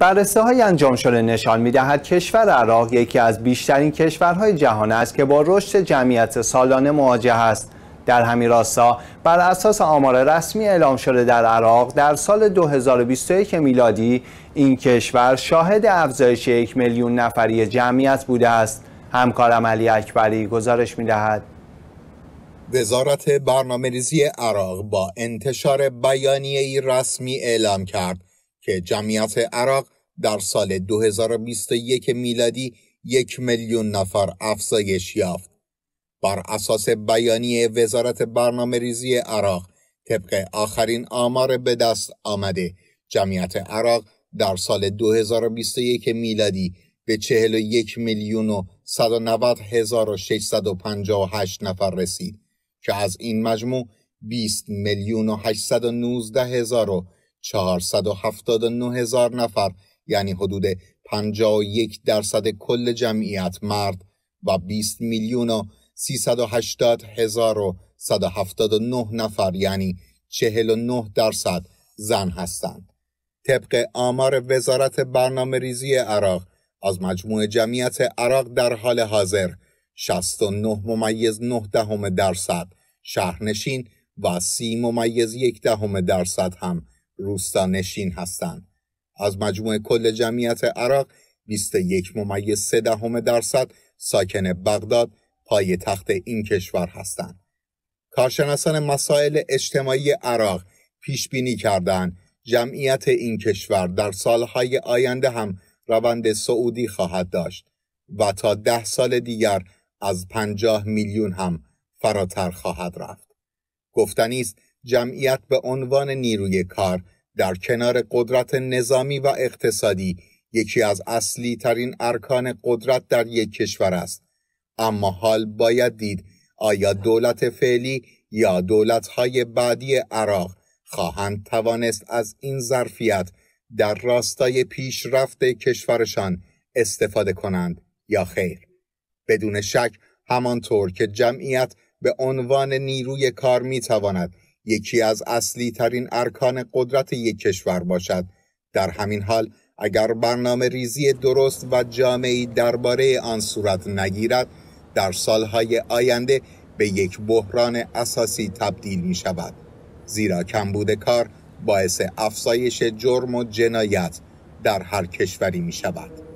بررسه های انجام شده نشان می دهد کشور عراق یکی از بیشترین کشورهای جهان است که با رشد جمعیت سالانه مواجه است. در همین راستا بر اساس آمار رسمی اعلام شده در عراق در سال 2021 میلادی این کشور شاهد افزایش یک میلیون نفری جمعیت بوده است. همکارم علی اکبری گزارش می دهد. وزارت برنامه ریزی عراق با انتشار بیانیه رسمی اعلام کرد که جمعیت عراق در سال 2021 میلادی یک میلیون نفر افزایش یافت. بر اساس بیانیه وزارت برنامه ریزی عراق طبق آخرین آمار به دست آمده جمعیت عراق در سال 2021 میلادی به 41 میلیون و 190 هزار و 658 نفر رسید که از این مجموع 20 میلیون و 819 هزار و 479 هزار نفر یعنی حدود 51 درصد کل جمعیت مرد و 20 میلیون و 380 هزار و 179 نفر یعنی 49 درصد زن هستند. طبق آمار وزارت برنامه ریزی عراق از مجموع جمعیت عراق در حال حاضر 69 ممیز 9 دهم درصد شهرنشین و 30 ممیز 1 دهم درصد هم روستانشین هستند. از مجموع کل جمعیت عراق 21 ممیز 3 دهم درصد ساکن بغداد پای تخت این کشور هستند. کارشناسان مسائل اجتماعی عراق پیش بینی کردند جمعیت این کشور در سالهای آینده هم روند سعودی خواهد داشت و تا ده سال دیگر از پنجاه میلیون هم فراتر خواهد رفت. گفتنیست است جمعیت به عنوان نیروی کار در کنار قدرت نظامی و اقتصادی یکی از اصلی ترین ارکان قدرت در یک کشور است اما حال باید دید آیا دولت فعلی یا های بعدی عراق خواهند توانست از این ظرفیت در راستای پیشرفت کشورشان استفاده کنند یا خیر بدون شک همانطور که جمعیت به عنوان نیروی کار میتواند یکی از اصلی ترین ارکان قدرت یک کشور باشد در همین حال اگر برنامه ریزی درست و جامعی درباره آن صورت نگیرد در سالهای آینده به یک بحران اساسی تبدیل می شود زیرا کمبود کار باعث افزایش جرم و جنایت در هر کشوری می شود